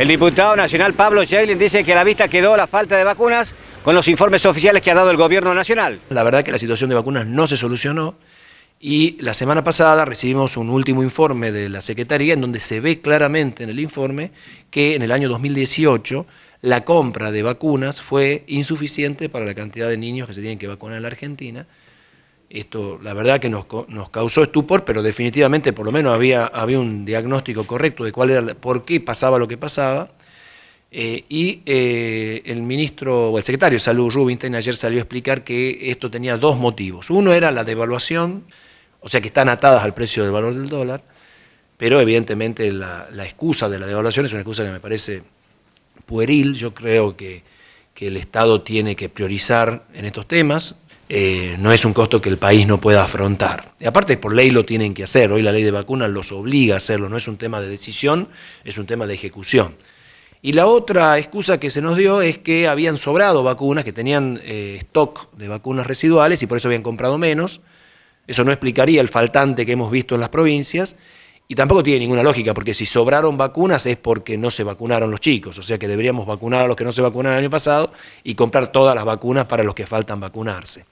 El diputado nacional Pablo Jailin dice que a la vista quedó la falta de vacunas con los informes oficiales que ha dado el gobierno nacional. La verdad que la situación de vacunas no se solucionó y la semana pasada recibimos un último informe de la Secretaría en donde se ve claramente en el informe que en el año 2018 la compra de vacunas fue insuficiente para la cantidad de niños que se tienen que vacunar en la Argentina esto, la verdad que nos, causó estupor, pero definitivamente por lo menos había, había un diagnóstico correcto de cuál era, por qué pasaba lo que pasaba. Eh, y eh, el ministro, o el secretario de Salud, Rubinstein, ayer salió a explicar que esto tenía dos motivos. Uno era la devaluación, o sea que están atadas al precio del valor del dólar, pero evidentemente la, excusa de la devaluación es una excusa que me parece pueril. Yo creo que, que el Estado tiene que priorizar en estos temas, eh, no es un costo que el país no pueda afrontar. Y aparte, por ley lo tienen que hacer, hoy la ley de vacunas los obliga a hacerlo, no es un tema de decisión, es un tema de ejecución. Y la otra excusa que se nos dio es que habían sobrado vacunas, que tenían eh, stock de vacunas residuales y por eso habían comprado menos. Eso no explicaría el faltante que hemos visto en las provincias. Y tampoco tiene ninguna lógica, porque si sobraron vacunas es porque no se vacunaron los chicos. O sea que deberíamos vacunar a los que no se vacunaron el año pasado y comprar todas las vacunas para los que faltan vacunarse.